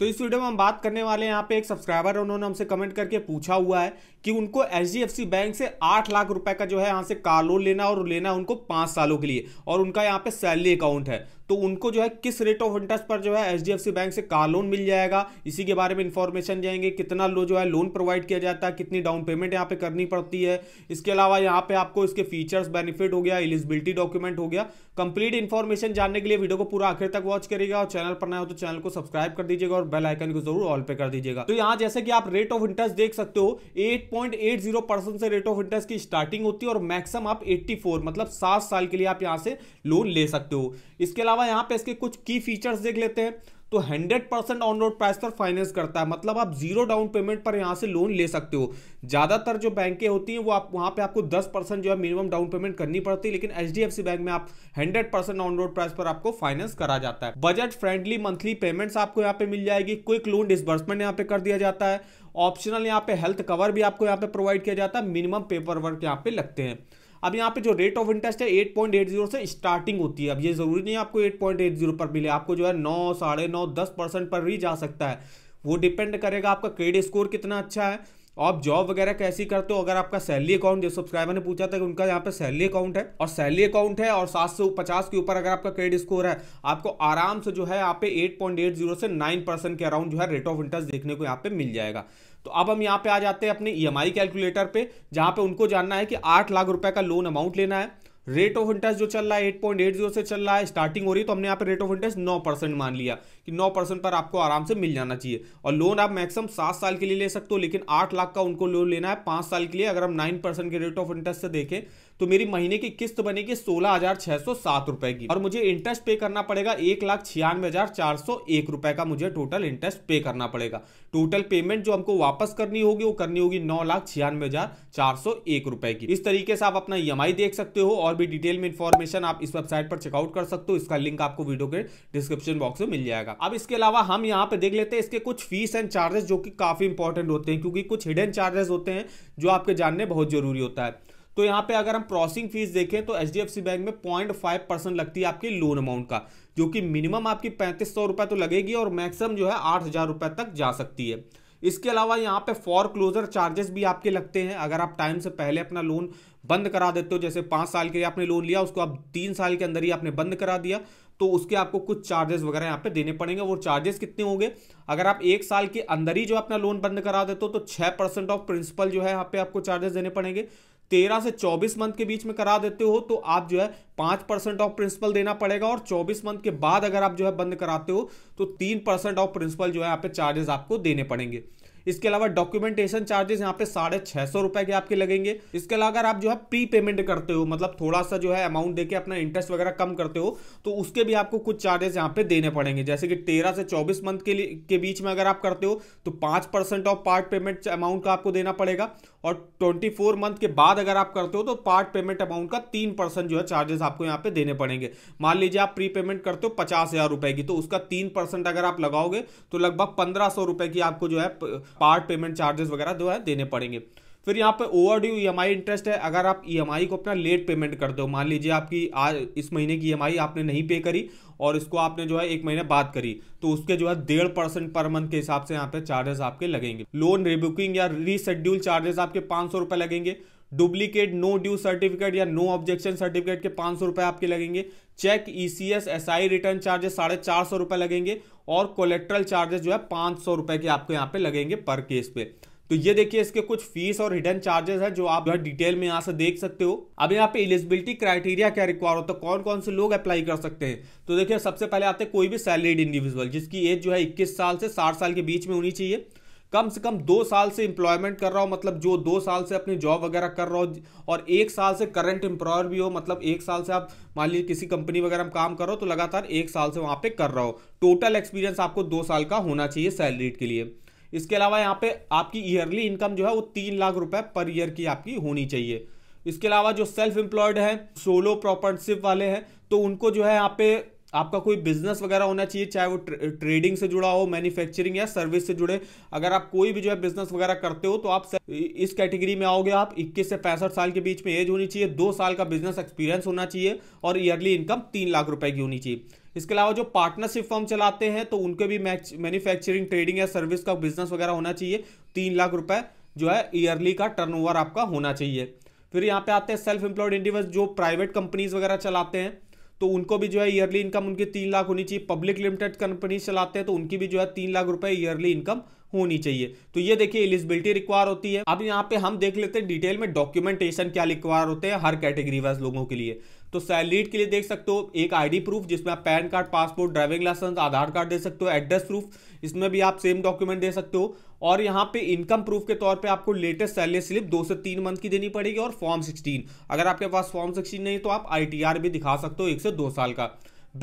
तो इस वीडियो में हम बात करने वाले हैं यहाँ पे एक सब्सक्राइबर उन्होंने हमसे कमेंट करके पूछा हुआ है कि उनको एच बैंक से आठ लाख रुपए का जो है यहाँ से कार लोन लेना और लेना उनको पाँच सालों के लिए और उनका यहाँ पे सैलरी अकाउंट है तो उनको जो है किस रेट ऑफ इंटरेस्ट पर जो है एच बैंक से कार लोन मिल जाएगा इसी के बारे में इंफॉर्मेशन जाएंगे कितना लो जो है लोन प्रोवाइड किया जाता है कितनी डाउन पेमेंट यहाँ पे करनी पड़ती है इसके अलावा यहाँ पे आपको इसके फीचर्स बेनिफिट हो गया एलिजिबिलिटी डॉक्यूमेंट हो गया कंप्लीट इन्फॉर्मेशन जानने के लिए वीडियो को पूरा आखिर तक वॉच करेगा और चैनल पर ना हो तो चैनल को सब्सक्राइब कर दीजिएगा और बेल आइकन को जरूर ऑल पे कर दीजिएगा तो यहाँ जैसे कि आप रेट ऑफ इंटरेस्ट देख सकते हो 8.80 परसेंट से रेट ऑफ इंटरेस्ट की स्टार्टिंग होती है और मैक्सिमम आप 84 मतलब सात साल के लिए आप यहाँ से लोन ले सकते हो इसके अलावा अलावा यहाँ पे इसके कुछ की फीचर्स देख लेते हैं तो 100 परसेंट ऑन रोड प्राइस पर फाइनेंस करता है मतलब आप जीरो डाउन पेमेंट पर यहाँ से लोन ले सकते हो ज़्यादातर जो बैंकें होती हैं वो आप वहाँ पे आपको 10 जो है मिनिमम डाउन पेमेंट करनी पड़ती है लेकिन एच बैंक में आप 100 परसेंट ऑन रोड प्राइस पर आपको फाइनेंस करा जाता है बजट फ्रेंडली मंथली पेमेंट आपको यहाँ पे मिल जाएगी क्विक लोन डिसबर्समेंट यहाँ पे कर दिया जाता है ऑप्शनल यहाँ पे हेल्थ कवर भी आपको यहाँ पे प्रोवाइड किया जाता है मिनिमम पेपर वर्क यहाँ पे लगते हैं अब यहाँ पे जो रेट ऑफ इंटरेस्ट है एट एट पॉइंट जीरो से स्टार्टिंग होती है अब ये जरूरी नहीं है आपको एट एट पॉइंट जीरो पर मिले आपको जो है नौ साढ़े नौ दस परसेंट पर भी जा सकता है वो डिपेंड करेगा आपका क्रेडिट स्कोर कितना अच्छा है आप जॉब वगैरह कैसी करते हो अगर आपका सैलरी अकाउंट जो सब्सक्राइबर ने पूछा था कि उनका यहाँ पे सैलरी अकाउंट है और सैलरी अकाउंट है और सात सौ पचास के ऊपर अगर आपका क्रेडिट स्कोर है आपको आराम से जो है यहाँ पे एट पॉइंट एट जीरो से नाइन परसेंट के अराउंड जो है रेट ऑफ इंटरेस्ट देखने को यहाँ पे मिल जाएगा तो अब हम यहाँ पे आ जाते हैं अपने ई e कैलकुलेटर पे जहाँ पे उनको जानना है कि आठ लाख रुपए का लोन अमाउंट लेना है रेट ऑफ इंटरेस्ट जो चल रहा है एट पॉइंट एट से चल रहा है स्टार्टिंग हो रही है तो हमने यहाँ पे रेट ऑफ इंटरेस्ट नौ परसेंट मान लिया कि नौ परसेंट पर आपको आराम से मिल जाना चाहिए और लोन आप मैक्सिमम सात साल के लिए ले सकते हो लेकिन आठ लाख का उनको लोन लेना है पांच साल के लिए अगर हम नाइन परसेंट के रेट ऑफ इंटरेस्ट से देखें तो मेरी महीने की किस्त बनेगी सोलह हजार छह सौ सात रुपए की और मुझे इंटरेस्ट पे करना पड़ेगा एक लाख छियानवे हजार चार सौ एक रुपए का मुझे टोटल इंटरेस्ट पे करना पड़ेगा टोटल पेमेंट जो हमको वापस करनी होगी वो करनी होगी नौ लाख छियानवे हजार चार सौ एक रुपए की इस तरीके से आप अपना ई e देख सकते हो और भी डिटेल में इन्फॉर्मेशन आप इस वेबसाइट पर चेकआउट कर सकते हो इसका लिंक आपको वीडियो के डिस्क्रिप्शन बॉक्स में मिल जाएगा अब इसके अलावा हम यहाँ पे देख लेते हैं इसके कुछ फीस एंड चार्जेस जो कि काफ़ी इंपॉर्टेंट होते हैं क्योंकि कुछ हिडन चार्जेस होते हैं जो आपके जानने बहुत जरूरी होता है तो यहाँ पे अगर हम प्रोसेसिंग फीस देखें तो एच बैंक में पॉइंट लगती है आपकी लोन अमाउंट का जो कि मिनिमम आपकी पैंतीस तो लगेगी और मैक्सिमम जो है आठ तक जा सकती है इसके अलावा यहाँ पे फॉर क्लोजर चार्जेस भी आपके लगते हैं अगर आप टाइम से पहले अपना लोन बंद करा देते हो जैसे पाँच साल के लिए आपने लोन लिया उसको आप तीन साल के अंदर ही आपने बंद करा दिया तो उसके आपको कुछ चार्जेस वगैरह यहाँ पे देने पड़ेंगे वो चार्जेस कितने होंगे अगर आप एक साल के अंदर ही जो अपना लोन बंद करा देते हो तो छः परसेंट ऑफ प्रिंसिपल जो है यहाँ पे आपको चार्जेस देने पड़ेंगे तेरह से चौबीस मंथ के बीच में करा देते हो तो आप जो है पाँच परसेंट ऑफ प्रिंसिपल देना पड़ेगा और चौबीस मंथ के बाद अगर आप जो है बंद कराते हो तो तीन परसेंट ऑफ प्रिंसिपल जो है यहाँ पे चार्जेस आपको देने पड़ेंगे इसके अलावा डॉक्यूमेंटेशन चार्जेस यहाँ पे साढ़े छह सौ रुपए के आपके लगेंगे इसके अलावा अगर आप जो है प्री पेमेंट करते हो मतलब थोड़ा सा जो है अमाउंट देके अपना इंटरेस्ट वगैरह कम करते हो तो उसके भी आपको कुछ चार्जेस यहाँ पे देने पड़ेंगे जैसे कि तेरह से चौबीस मंथ के लिए के बीच में अगर आप करते हो तो पांच percent of part payment amount का आपको देना पड़ेगा और ट्वेंटी मंथ के बाद अगर आप करते हो तो पार्ट पेमेंट अमाउंट का तीन परसेंट जो है चार्जेस आपको यहाँ पे देने पड़ेंगे मान लीजिए आप प्री पेमेंट करते हो पचास हजार रुपए की तो उसका तीन परसेंट अगर आप लगाओगे तो लगभग पंद्रह सौ रुपए की आपको जो है पार्ट पेमेंट चार्जेस वगैरह जो है देने पड़ेंगे फिर यहाँ पे ओवर ड्यू ई इंटरेस्ट है अगर आप ई e को अपना लेट पेमेंट कर दो मान लीजिए आपकी आज इस महीने की ई e आपने नहीं पे करी और इसको आपने जो है एक महीने बाद करी तो उसके जो है डेढ़ परसेंट पर मंथ के हिसाब से यहाँ पे चार्जेस आपके लगेंगे लोन रिबुकिंग या रीशेड्यूल चार्जेस आपके पाँच सौ लगेंगे डुप्लीकेट नो ड्यू सर्टिफिकेट या नो ऑब्जेक्शन सर्टिफिकेट के पाँच सौ आपके लगेंगे cheque ECS SI return charges साढ़े चार सौ रुपए लगेंगे और कोलेट्रल चार्जेस जो है पांच सौ रुपए के आपको यहाँ पे लगेंगे पर केस पे तो ये देखिए इसके कुछ फीस और हिडन चार्जेस है जो आप जो है डिटेल में यहाँ से देख सकते हो अब यहाँ पे एलिजिबिलिटी क्राइटेरिया क्या रिक्वायर होता तो है कौन कौन से लोग अप्लाई कर सकते हैं तो देखिए सबसे पहले आते हैं कोई भी सैलरीड इंडिविजुअल जिसकी एज जो है इक्कीस साल से साठ साल के बीच में होनी चाहिए कम से कम दो साल से इंप्लॉयमेंट कर रहा हो मतलब जो दो साल से अपनी जॉब वगैरह कर रहा हो और एक साल से करंट एम्प्लॉयर भी हो मतलब एक साल से आप मान लीजिए किसी कंपनी वगैरह में काम करो तो लगातार एक साल से वहाँ पे कर रहा हो टोटल एक्सपीरियंस आपको दो साल का होना चाहिए सैलरी के लिए इसके अलावा यहाँ पे आपकी ईयरली इनकम जो है वो तीन लाख रुपए पर ईयर की आपकी होनी चाहिए इसके अलावा जो सेल्फ एम्प्लॉयड हैं सोलो प्रॉपर्टशिप वाले हैं तो उनको जो है यहाँ पे आपका कोई बिजनेस वगैरह होना चाहिए चाहे वो ट्रेडिंग से जुड़ा हो मैन्युफैक्चरिंग या सर्विस से जुड़े अगर आप कोई भी जो है बिजनेस वगैरह करते हो तो आप इस कैटेगरी में आओगे आप 21 से पैंसठ साल के बीच में एज होनी चाहिए दो साल का बिजनेस एक्सपीरियंस होना चाहिए और ईयरली इनकम तीन लाख रुपए की होनी चाहिए इसके अलावा जो पार्टनरशिप फॉर्म चलाते हैं तो उनके भी मैन्युफैक्चरिंग ट्रेडिंग या सर्विस का बिजनेस वगैरह होना चाहिए तीन लाख रुपए जो है ईयरली का टर्नओवर आपका होना चाहिए फिर यहाँ पे आते हैं सेल्फ एम्प्लॉयड इंडिविजुअल जो प्राइवेट कंपनीज वगैरह चलाते हैं तो उनको भी जो है ईयरली इनकम उनकी तीन लाख होनी चाहिए पब्लिक लिमिटेड कंपनी चलाते हैं तो उनकी भी जो है तीन लाख रुपए ईयरली इनकम होनी चाहिए तो ये देखिए एलिजिबिलिटी रिक्वायर होती है अब यहाँ पे हम देख लेते हैं डिटेल में डॉक्यूमेंटेशन क्या रिक्वायर होते हैं हर कैटेगरी वाइज लोगों के लिए तो सैलरीड के लिए देख सकते हो एक आईडी प्रूफ जिसमें आप PAN card passport driving licence Aadhaar card दे सकते हो एड्रेस प्रूफ इसमें भी आप सेम डॉक्यूमेंट दे सकते हो और यहाँ पे इनकम प्रूफ के तौर पे आपको लेटेस्ट सैलरी स्लिप दो से तीन मंथ की देनी पड़ेगी और फॉर्म सिक्सटीन अगर आपके पास फॉर्म सिक्सटीन नहीं तो आप आईटीआर भी दिखा सकते हो एक से दो साल का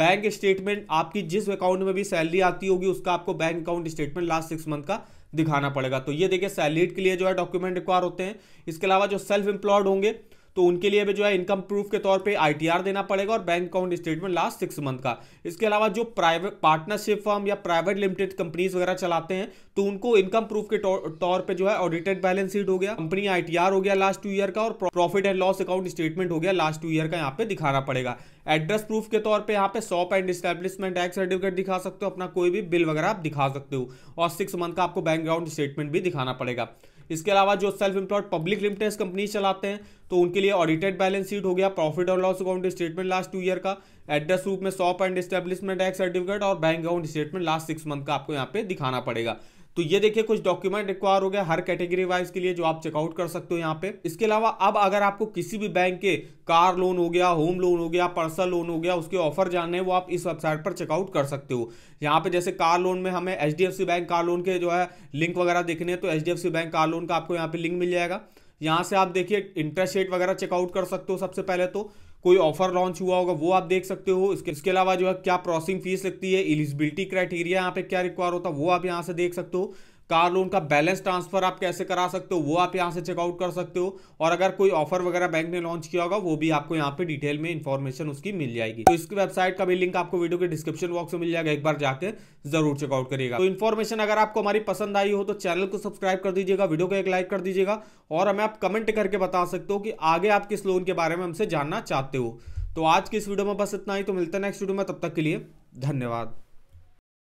बैंक स्टेटमेंट आपकी जिस अकाउंट में भी सैलरी आती होगी उसका आपको bank account statement last six month का दिखाना पड़ेगा तो ये देखिए सैलरीड के लिए जो है डॉक्यूमेंट रिक्वायर होते हैं इसके अलावा जो सेल्फ एम्प्लॉयड होंगे तो उनके लिए भी जो है इनकम प्रूफ के तौर पर आई देना पड़ेगा और bank account statement last six month का इसके अलावा जो प्राइवेट पार्टनरशिप फर्म या प्राइवेट लिमिटेड कंपनीज वगैरह चलाते हैं तो उनको इनकम प्रूफ के तौर पर जो है ऑडिटेड बैलेंस शीट हो गया कंपनी आई हो गया लास्ट टू ईयर का और profit and loss account statement हो गया लास्ट टू ईयर का यहाँ पे दिखाना पड़ेगा एड्रेस प्रूफ के तौर पे यहाँ पे shop and establishment tax certificate दिखा सकते हो अपना कोई भी बिल वगैरह आप दिखा सकते हो और सिक्स मंथ का आपको बैकग्राउंड स्टेटमेंट भी दिखाना पड़ेगा इसके अलावा जो self employed public limited company चलाते हैं तो उनके लिए ऑडिटेड बैलेंस शीट हो गया प्रॉफिट और loss account statement last two year का एड्रेस रूप में shop and establishment act certificate और bank account statement last six month का आपको यहाँ पे दिखाना पड़ेगा तो ये देखिए कुछ डॉक्यूमेंट रिक्वायर हो गया हर कैटेगरी वाइज के लिए जो आप चेकआउट कर सकते हो यहाँ पे इसके अलावा अब अगर आपको किसी भी बैंक के कार लोन हो गया होम लोन हो गया पर्सनल लोन हो गया उसके ऑफर जानने हैं वो आप इस वेबसाइट पर चेकआउट कर सकते हो यहाँ पे जैसे कार लोन में हमें एच बैंक कार लोन के जो है लिंक वगैरह देखने तो एच बैंक कार लोन का आपको यहाँ पे लिंक मिल जाएगा यहाँ से आप देखिए इंटरेस्ट रेट वगैरह चेकआउट कर सकते हो सबसे पहले तो कोई ऑफर लॉन्च हुआ होगा वो आप देख सकते हो इसके इसके अलावा जो है क्या प्रोसेसिंग फीस लगती है एलिजिबिलिटी क्राइटेरिया यहाँ पे क्या रिक्वायर होता है वो आप यहाँ से देख सकते हो कार लोन का बैलेंस ट्रांसफर आप कैसे करा सकते हो वो आप यहाँ से चेकआउट कर सकते हो और अगर कोई ऑफर वगैरह बैंक ने लॉन्च किया होगा वो भी आपको यहाँ पे डिटेल में इन्फॉर्मेशन उसकी मिल जाएगी तो इसकी वेबसाइट का भी लिंक आपको वीडियो के डिस्क्रिप्शन बॉक्स में मिल जाएगा एक बार जाकर जरूर चेकआउट करिएगा तो इन्फॉर्मेशन अगर आपको हमारी पसंद आई हो तो चैनल को सब्सक्राइब कर दीजिएगा वीडियो को एक लाइक कर दीजिएगा और हमें आप कमेंट करके बता सकते हो कि आगे आप किस लोन के बारे में हमसे जानना चाहते हो तो आज की इस वीडियो में बस इतना ही तो मिलता है नेक्स्ट वीडियो में तब तक के लिए धन्यवाद